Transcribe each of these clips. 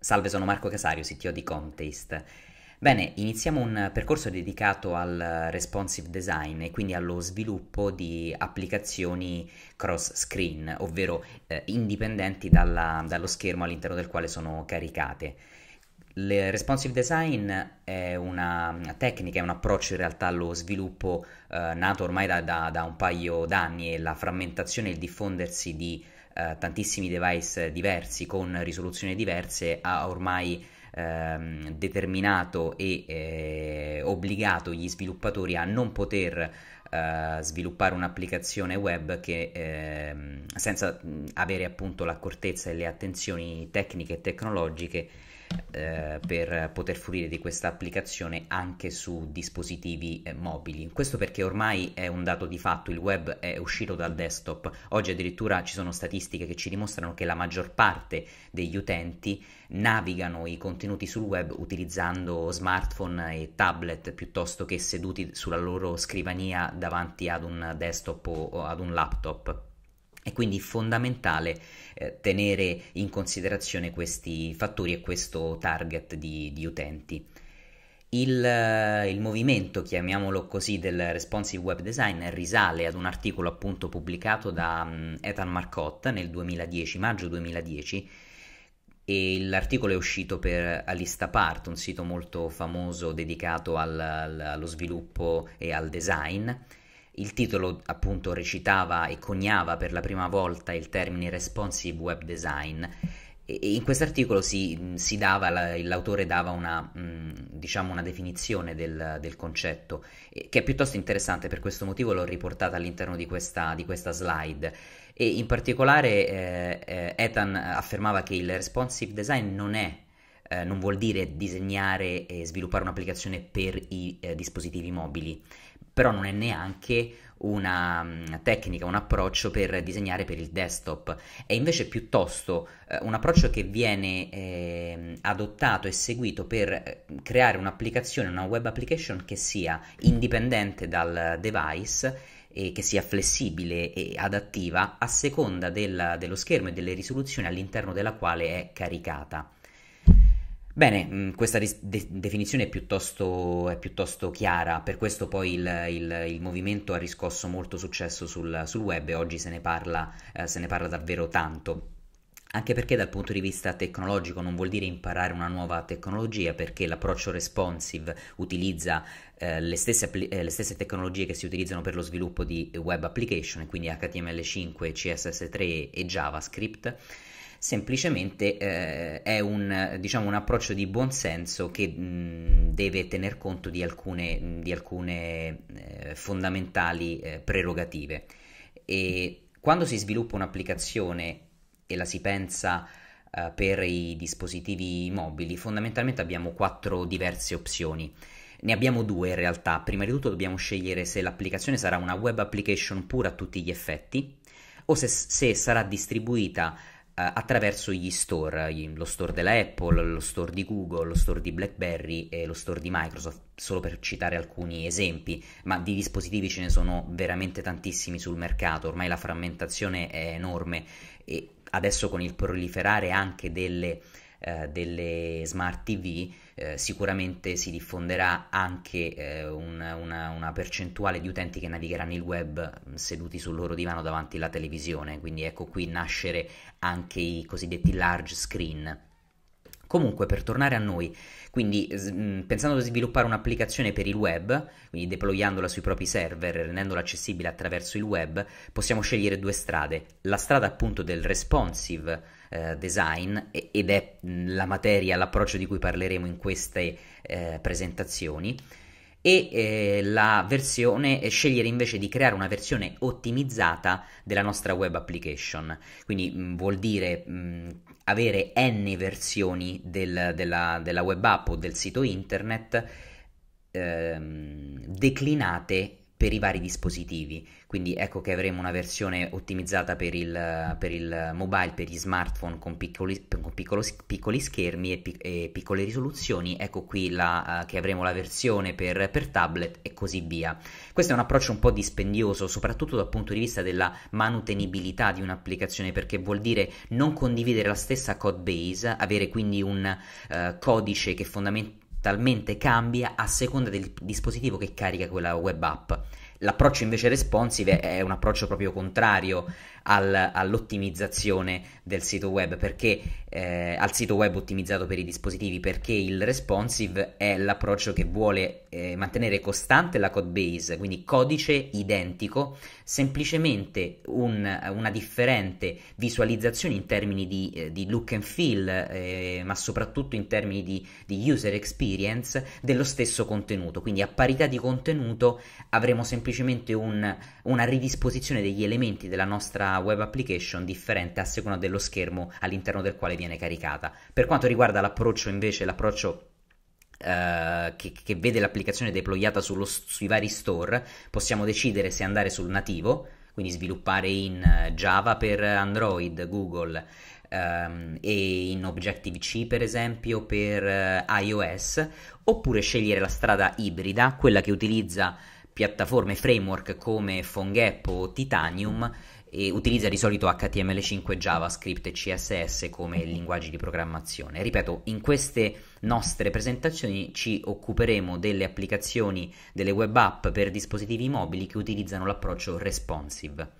Salve, sono Marco Casario, CTO di Comtaste. Bene, iniziamo un percorso dedicato al responsive design e quindi allo sviluppo di applicazioni cross screen, ovvero eh, indipendenti dalla, dallo schermo all'interno del quale sono caricate. Il responsive design è una tecnica, è un approccio in realtà allo sviluppo eh, nato ormai da, da, da un paio d'anni e la frammentazione e il diffondersi di eh, tantissimi device diversi con risoluzioni diverse ha ormai ehm, determinato e eh, obbligato gli sviluppatori a non poter Uh, sviluppare un'applicazione web che ehm, senza avere appunto l'accortezza e le attenzioni tecniche e tecnologiche eh, per poter fruire di questa applicazione anche su dispositivi eh, mobili. Questo perché ormai è un dato di fatto, il web è uscito dal desktop. Oggi addirittura ci sono statistiche che ci dimostrano che la maggior parte degli utenti navigano i contenuti sul web utilizzando smartphone e tablet piuttosto che seduti sulla loro scrivania davanti ad un desktop o ad un laptop. È quindi fondamentale eh, tenere in considerazione questi fattori e questo target di, di utenti. Il, eh, il, movimento, chiamiamolo così, del responsive web design risale ad un articolo appunto pubblicato da mm, Ethan Marcotte nel 2010, maggio 2010, e l'articolo è uscito per Alistapart, un sito molto famoso dedicato al, al, allo sviluppo e al design, il titolo appunto recitava e coniava per la prima volta il termine responsive web design e in quest'articolo si, si dava, l'autore dava una, mm, diciamo una definizione del, del, concetto, che è piuttosto interessante, per questo motivo l'ho riportata all'interno di questa, di questa slide. E in particolare eh, eh, Ethan affermava che il responsive design non è eh, non vuol dire disegnare e sviluppare un'applicazione per i eh, dispositivi mobili, però non è neanche una mm, tecnica, un approccio per disegnare per il desktop, è invece piuttosto eh, un approccio che viene eh, adottato e seguito per eh, creare un'applicazione, una web application che sia indipendente dal device e che sia flessibile e adattiva a seconda del, dello schermo e delle risoluzioni all'interno della quale è caricata. Bene, mm, questa de- definizione è piuttosto, è piuttosto, chiara, per questo poi il, il, il movimento ha riscosso molto successo sul, sul web e oggi se ne parla, eh, se ne parla davvero tanto. Anche perché dal punto di vista tecnologico non vuol dire imparare una nuova tecnologia, perché l'approccio responsive utilizza eh, le, stesse, eh, le, stesse tecnologie che si utilizzano per lo sviluppo di web application, quindi HTML5, CSS3 e JavaScript semplicemente eh, è un, diciamo, un, approccio di buonsenso che mh, deve tener conto di alcune, di alcune eh, fondamentali eh, prerogative. E quando si sviluppa un'applicazione e la si pensa eh, per i dispositivi mobili, fondamentalmente abbiamo quattro diverse opzioni. Ne abbiamo due in realtà. Prima di tutto dobbiamo scegliere se l'applicazione sarà una web application pura a tutti gli effetti o se, se sarà distribuita eh, attraverso gli store, gli, lo store della Apple, lo store di Google, lo store di BlackBerry e lo store di Microsoft, solo per citare alcuni esempi, ma di dispositivi ce ne sono veramente tantissimi sul mercato, ormai la frammentazione è enorme e adesso con il proliferare anche delle eh, delle smart TV eh, sicuramente si diffonderà anche eh, una, una, una, percentuale di utenti che navigheranno il web mm, seduti sul loro divano davanti alla televisione, quindi ecco qui nascere anche i cosiddetti large screen. Comunque, per tornare a noi, quindi mm, pensando di sviluppare un'applicazione per il web, quindi deployandola sui propri server, rendendola accessibile attraverso il web, possiamo scegliere due strade. La strada appunto del responsive eh, design ed è mm, la materia, l'approccio di cui parleremo in queste eh, presentazioni e eh, la versione eh, scegliere invece di creare una versione ottimizzata della nostra web application quindi mh, mm, vuol dire mh, avere n versioni del, della, della, web app o del sito internet ehm, declinate per i vari dispositivi. Quindi ecco che avremo una versione ottimizzata per il, per il mobile, per gli smartphone con piccoli, con piccolo, piccoli schermi e, pic, e, piccole risoluzioni. Ecco qui la, uh, che avremo la versione per, per, tablet e così via. Questo è un approccio un po' dispendioso, soprattutto dal punto di vista della manutenibilità di un'applicazione, perché vuol dire non condividere la stessa code base, avere quindi un uh, codice che fondamentalmente talmente cambia a seconda del dispositivo che carica quella web app. L'approccio invece responsive è un approccio proprio contrario al, all'ottimizzazione del sito web, perché eh, al sito web ottimizzato per i dispositivi, perché il responsive è l'approccio che vuole eh, mantenere costante la code base, quindi codice identico, semplicemente un, una differente visualizzazione in termini di, eh, di look and feel, eh, ma soprattutto in termini di, di user experience dello stesso contenuto. Quindi a parità di contenuto avremo semplicemente un, una ridisposizione degli elementi della nostra web application differente a seconda dello schermo all'interno del quale viene caricata. Per quanto riguarda l'approccio invece, l'approccio Uh, che, che, vede l'applicazione deployata sullo, sui vari store, possiamo decidere se andare sul nativo, quindi sviluppare in eh, Java per Android, Google um, e in Objective-C per esempio per uh, iOS, oppure scegliere la strada ibrida, quella che utilizza piattaforme framework come PhoneGap o Titanium e utilizza di solito HTML5, JavaScript e CSS come mhm. linguaggi di programmazione. Ripeto, in queste nostre presentazioni ci occuperemo delle applicazioni, delle web app per dispositivi mobili che utilizzano l'approccio responsive.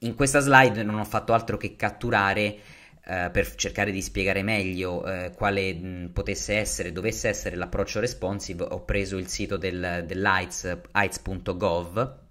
In questa slide non ho fatto altro che catturare Uh, per cercare di spiegare meglio uh, quale mh, mm, potesse essere, dovesse essere l'approccio responsive, ho preso il sito del, dell'AIDS, AIDS.gov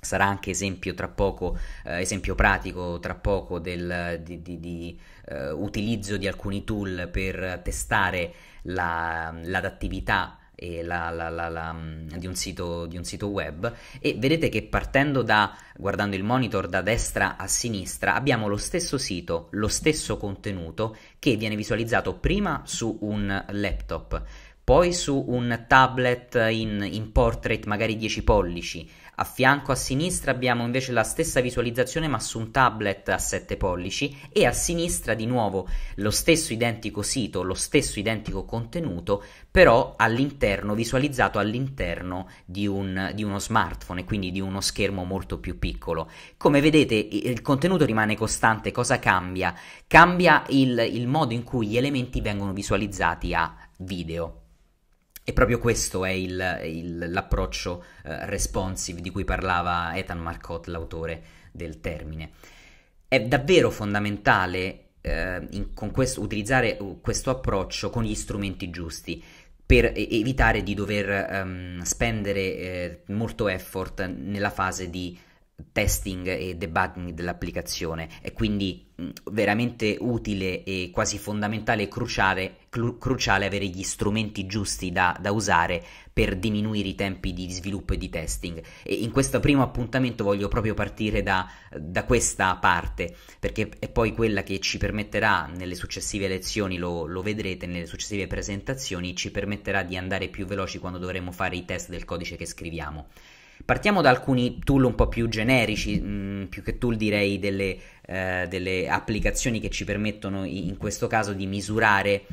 sarà anche esempio, poco, eh, esempio pratico tra poco del, di, di, di eh, utilizzo di alcuni tool per testare la, l'adattività la, la, di, un sito, di un sito web e vedete che partendo da guardando il monitor da destra a sinistra abbiamo lo stesso sito lo stesso contenuto che viene visualizzato prima su un laptop poi su un tablet in, in portrait magari 10 pollici a fianco a sinistra abbiamo invece la stessa visualizzazione ma su un tablet a 7 pollici e a sinistra di nuovo lo stesso identico sito, lo stesso identico contenuto, però all'interno, visualizzato all'interno di, un, di uno smartphone e quindi di uno schermo molto più piccolo. Come vedete il contenuto rimane costante, cosa cambia? Cambia il, il modo in cui gli elementi vengono visualizzati a video. E proprio questo è il, il, l'approccio eh, responsive di cui parlava Ethan Marcotte, l'autore del termine. È davvero fondamentale eh, in, questo, utilizzare uh, questo approccio con gli strumenti giusti per evitare di dover ehm, spendere eh, molto effort nella fase di testing e debugging dell'applicazione è quindi mh, mm, veramente utile e quasi fondamentale e cruciale, cru- cruciale avere gli strumenti giusti da, da, usare per diminuire i tempi di sviluppo e di testing e in questo primo appuntamento voglio proprio partire da, da questa parte perché è poi quella che ci permetterà nelle successive lezioni lo, lo vedrete nelle successive presentazioni ci permetterà di andare più veloci quando dovremo fare i test del codice che scriviamo Partiamo da alcuni tool un po' più generici, mh, mm, più che tool direi delle, eh, delle, applicazioni che ci permettono in questo caso di misurare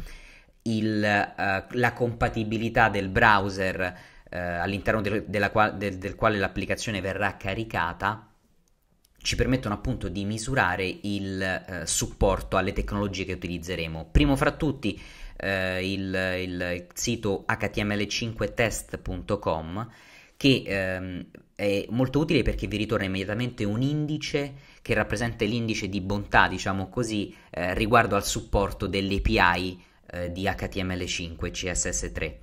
il, eh, la compatibilità del browser eh, all'interno del, della, del, del quale l'applicazione verrà caricata ci permettono appunto di misurare il eh, supporto alle tecnologie che utilizzeremo. Primo fra tutti eh, il, il, sito html5test.com che ehm, è molto utile perché vi ritorna immediatamente un indice che rappresenta l'indice di bontà, diciamo così, eh, riguardo al supporto dell'API eh, di HTML5 e CSS3.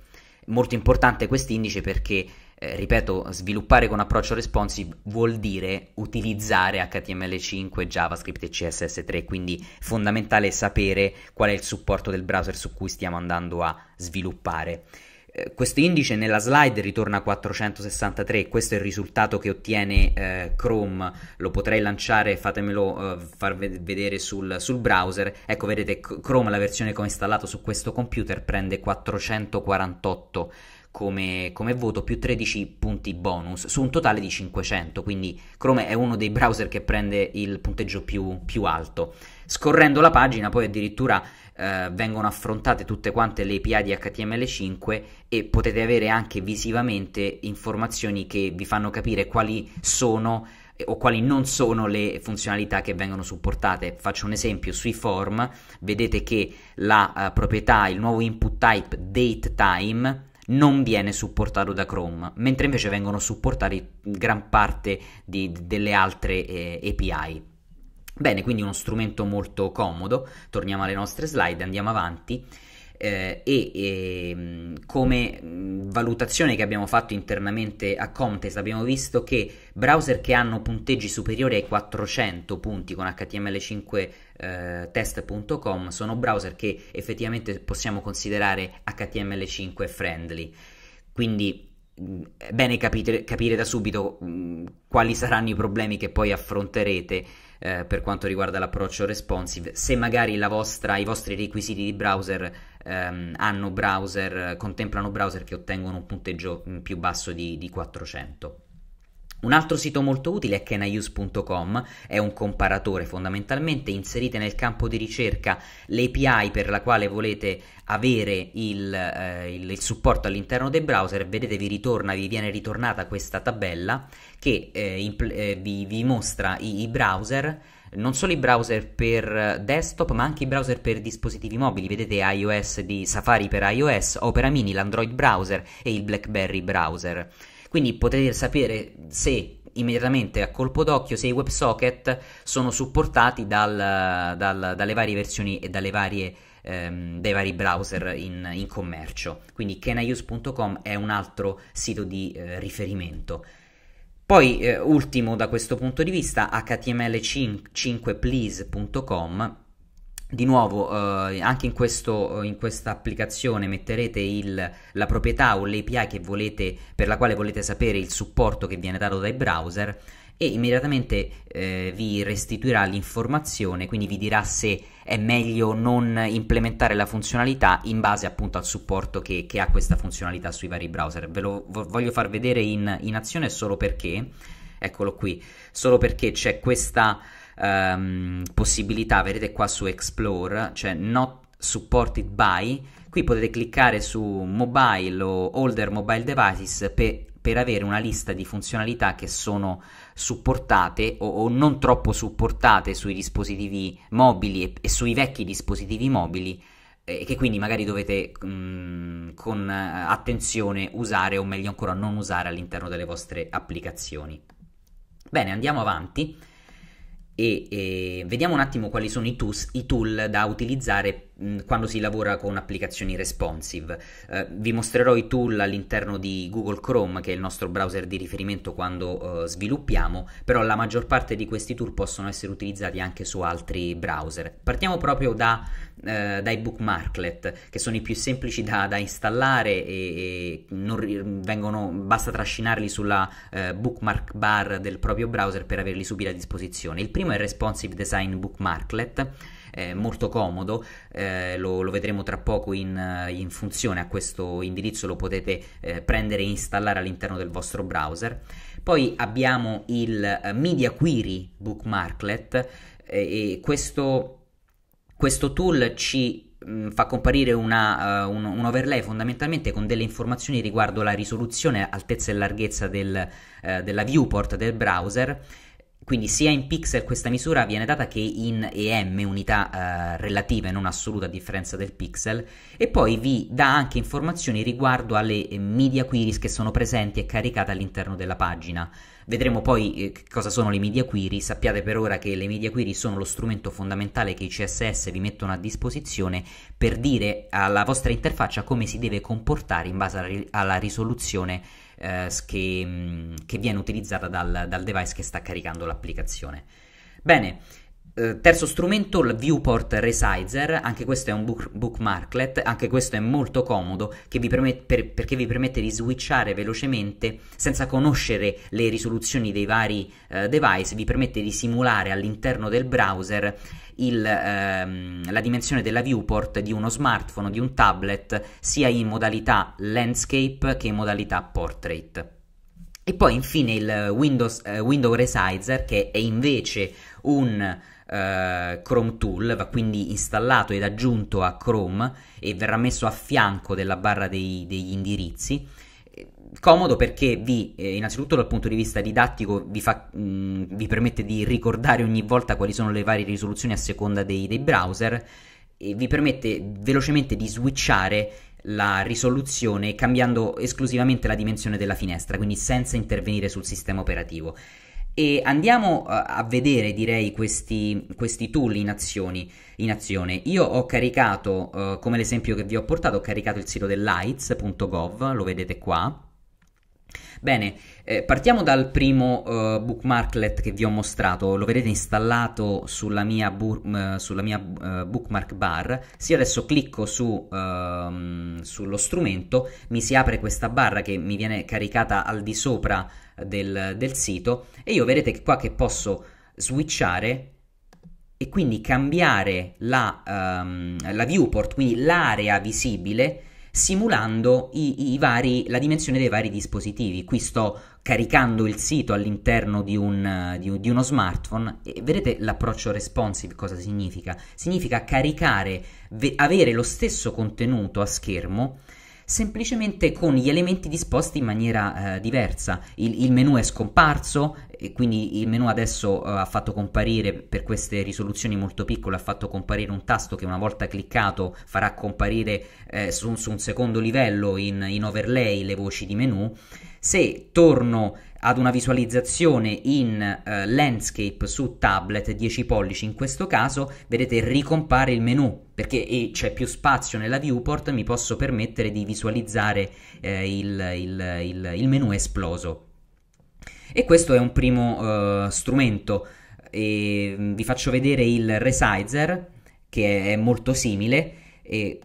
Molto importante questo indice perché, eh, ripeto, sviluppare con approccio responsive vuol dire utilizzare HTML5, JavaScript e CSS3, quindi fondamentale sapere qual è il supporto del browser su cui stiamo andando a sviluppare. Eh, questo indice nella slide ritorna a 463, questo è il risultato che ottiene eh, Chrome, lo potrei lanciare, fatemelo eh, far vedere sul, sul, browser, ecco vedete Chrome la versione che ho installato su questo computer prende 448 come, come voto più 13 punti bonus su un totale di 500, quindi Chrome è uno dei browser che prende il punteggio più, più alto. Scorrendo la pagina poi addirittura eh, vengono affrontate tutte quante le API di HTML5 e potete avere anche visivamente informazioni che vi fanno capire quali sono eh, o quali non sono le funzionalità che vengono supportate. Faccio un esempio sui form, vedete che la uh, proprietà, il nuovo input type date time non viene supportato da Chrome, mentre invece vengono supportati gran parte di, delle altre eh, API. Bene, quindi uno strumento molto comodo, torniamo alle nostre slide, andiamo avanti. Eh, e, e, ehm, come valutazione che abbiamo fatto internamente a Comtest abbiamo visto che browser che hanno punteggi superiori ai 400 punti con html5 eh, test.com sono browser che effettivamente possiamo considerare html5 friendly quindi è bene capire, capire da subito mh, quali saranno i problemi che poi affronterete eh, per quanto riguarda l'approccio responsive, se magari vostra, i vostri requisiti di browser ehm, hanno browser, contemplano browser che ottengono un punteggio più basso di, di 400. Un altro sito molto utile è canaiuse.com, è un comparatore fondamentalmente, inserite nel campo di ricerca l'API per la quale volete avere il, eh, il, il supporto all'interno del browser, vedete vi ritorna, vi viene ritornata questa tabella che eh, impl- eh, vi, vi, mostra i, i browser non solo i browser per desktop, ma anche i browser per dispositivi mobili. Vedete iOS di Safari per iOS, Opera Mini, l'Android browser e il BlackBerry browser. Quindi potete sapere se immediatamente a colpo d'occhio se i WebSocket sono supportati dal, dal, dalle varie versioni e dalle varie ehm, dai vari browser in, in commercio quindi caniuse.com è un altro sito di eh, riferimento poi eh, ultimo da questo punto di vista html5please.com di nuovo, eh, anche eh, in, questa applicazione metterete il, la proprietà o l'API volete, per la quale volete sapere il supporto che viene dato dai browser e immediatamente eh, vi restituirà l'informazione, quindi vi dirà se è meglio non implementare la funzionalità in base appunto al supporto che, che ha questa funzionalità sui vari browser. Ve lo voglio far vedere in, in azione solo perché, eccolo qui, solo perché c'è questa um, possibilità, vedete qua su Explore, cioè Not Supported By, qui potete cliccare su Mobile o Older Mobile Devices per, per avere una lista di funzionalità che sono supportate o, o non troppo supportate sui dispositivi mobili e, e sui vecchi dispositivi mobili e che quindi magari dovete mh, mm, con attenzione usare o meglio ancora non usare all'interno delle vostre applicazioni. Bene, andiamo avanti e, e vediamo un attimo quali sono i, tools, i tool da utilizzare quando si lavora con applicazioni responsive. Eh, vi mostrerò i tool all'interno di Google Chrome, che è il nostro browser di riferimento quando eh, sviluppiamo, però la maggior parte di questi tool possono essere utilizzati anche su altri browser. Partiamo proprio da, eh, dai bookmarklet, che sono i più semplici da, da installare e, e vengono, basta trascinarli sulla eh, bookmark bar del proprio browser per averli subito a disposizione. Il primo è Responsive Design Bookmarklet eh, molto comodo, eh, lo, lo, vedremo tra poco in, in, funzione a questo indirizzo, lo potete eh, prendere e installare all'interno del vostro browser. Poi abbiamo il eh, Media Query Bookmarklet eh, e questo, questo tool ci mm, fa comparire una, uh, un, un, overlay fondamentalmente con delle informazioni riguardo la risoluzione, altezza e larghezza del, uh, della viewport del browser quindi sia in pixel questa misura viene data che in EM, unità eh, e non assoluta a differenza del pixel, e poi vi dà anche informazioni riguardo alle eh, media queries che sono presenti e caricate all'interno della pagina. Vedremo poi eh, cosa sono le media query, sappiate per ora che le media query sono lo strumento fondamentale che i CSS vi mettono a disposizione per dire alla vostra interfaccia come si deve comportare in base alla risoluzione eh, che, mm, che, viene utilizzata dal, dal device che sta caricando l'applicazione. Bene, eh, terzo strumento, il Viewport Resizer, anche questo è un book, bookmarklet, anche questo è molto comodo vi permet- per- perché vi permette di switchare velocemente senza conoscere le risoluzioni dei vari eh, device, vi permette di simulare all'interno del browser il, ehm, la dimensione della viewport di uno smartphone, di un tablet, sia in modalità landscape che in modalità portrait. E poi infine il Windows, eh, Window Resizer che è invece un eh, Chrome tool, va quindi installato ed aggiunto a Chrome e verrà messo a fianco della barra dei, degli indirizzi. Eh, comodo perché vi, eh, innanzitutto dal punto di vista didattico, vi, fa, mh, mm, vi, permette di ricordare ogni volta quali sono le varie risoluzioni a seconda dei, dei browser e vi permette velocemente di switchare la risoluzione cambiando esclusivamente la dimensione della finestra, quindi senza intervenire sul sistema operativo. E andiamo eh, a vedere, direi, questi, questi tool in, azioni, in, azione. Io ho caricato, eh, come l'esempio che vi ho portato, ho caricato il sito dell'AIDS.gov, lo vedete qua, Bene, eh, partiamo dal primo uh, bookmarklet che vi ho mostrato, lo vedete installato sulla mia, bu- uh, sulla mia uh, bookmark bar, se io adesso clicco su, ehm, sullo strumento mi si apre questa barra che mi viene caricata al di sopra del, del sito e io vedete qua che posso switchare e quindi cambiare la, um, la viewport, quindi l'area visibile simulando i, i vari, la dimensione dei vari dispositivi. Qui sto caricando il sito all'interno di, un, di, di, uno smartphone e vedete l'approccio responsive cosa significa? Significa caricare, ve, avere lo stesso contenuto a schermo semplicemente con gli elementi disposti in maniera eh, diversa. Il, il, menu è scomparso e quindi il menu adesso eh, ha fatto comparire per queste risoluzioni molto piccole, ha fatto comparire un tasto che una volta cliccato farà comparire eh, su, su, un secondo livello in, in overlay le voci di menu. Se torno ad una visualizzazione in eh, landscape su tablet 10 pollici in questo caso vedete ricompare il menu perché c'è più spazio nella viewport mi posso permettere di visualizzare eh, il, il, il, il, menu esploso e questo è un primo eh, strumento e mm, vi faccio vedere il resizer che è molto simile e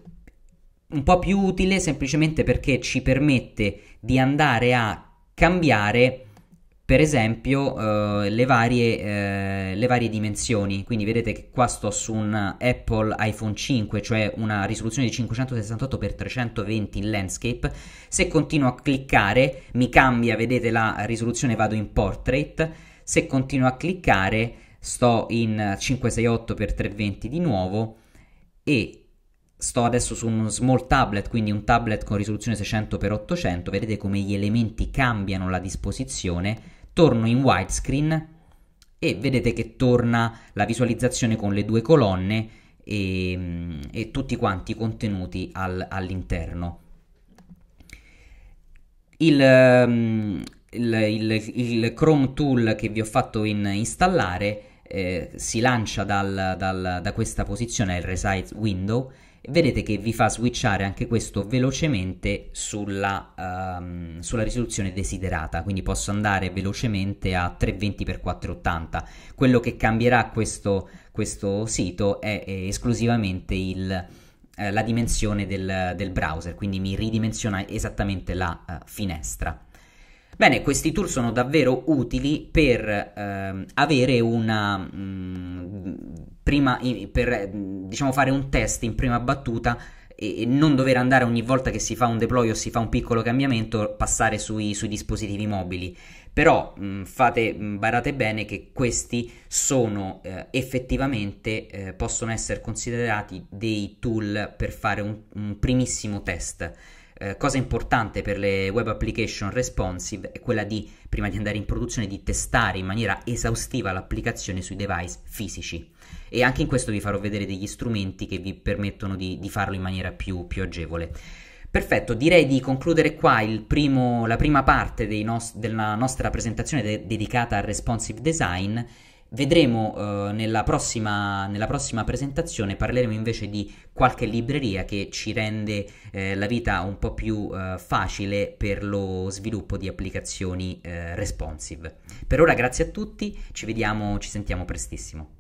un po' più utile semplicemente perché ci permette di andare a cambiare per esempio eh, le, varie, eh, le, varie, dimensioni, quindi vedete che qua sto su un Apple iPhone 5, cioè una risoluzione di 568x320 in landscape, se continuo a cliccare mi cambia, vedete la risoluzione, vado in portrait, se continuo a cliccare sto in 568x320 di nuovo e sto adesso su uno small tablet, quindi un tablet con risoluzione 600x800, vedete come gli elementi cambiano la disposizione torno in widescreen e vedete che torna la visualizzazione con le due colonne e, e tutti quanti i contenuti al, all'interno. Il, ehm, il, il, il, Chrome tool che vi ho fatto in, installare eh, si lancia dal, dal, da questa posizione, il resize window, vedete che vi fa switchare anche questo velocemente sulla, um, sulla risoluzione desiderata, quindi posso andare velocemente a 320x480. Quello che cambierà questo, questo sito è, è esclusivamente il, eh, la dimensione del, del, browser, quindi mi ridimensiona esattamente la uh, finestra. Bene, questi tool sono davvero utili per ehm, avere una, mm, prima, per diciamo, fare un test in prima battuta e non dover andare ogni volta che si fa un deploy o si fa un piccolo cambiamento passare sui, sui dispositivi mobili però mh, mm, fate mm, barate bene che questi sono eh, effettivamente eh, possono essere considerati dei tool per fare un, un primissimo test eh, cosa importante per le web application responsive è quella di prima di andare in produzione di testare in maniera esaustiva l'applicazione sui device fisici e anche in questo vi farò vedere degli strumenti che vi permettono di, di farlo in maniera più, più agevole. Perfetto, direi di concludere qua primo, la prima parte nos- della nostra presentazione de- dedicata al responsive design. Vedremo eh, nella, prossima, nella, prossima, presentazione, parleremo invece di qualche libreria che ci rende eh, la vita un po' più eh, facile per lo sviluppo di applicazioni eh, responsive. Per ora grazie a tutti, ci vediamo, ci sentiamo prestissimo.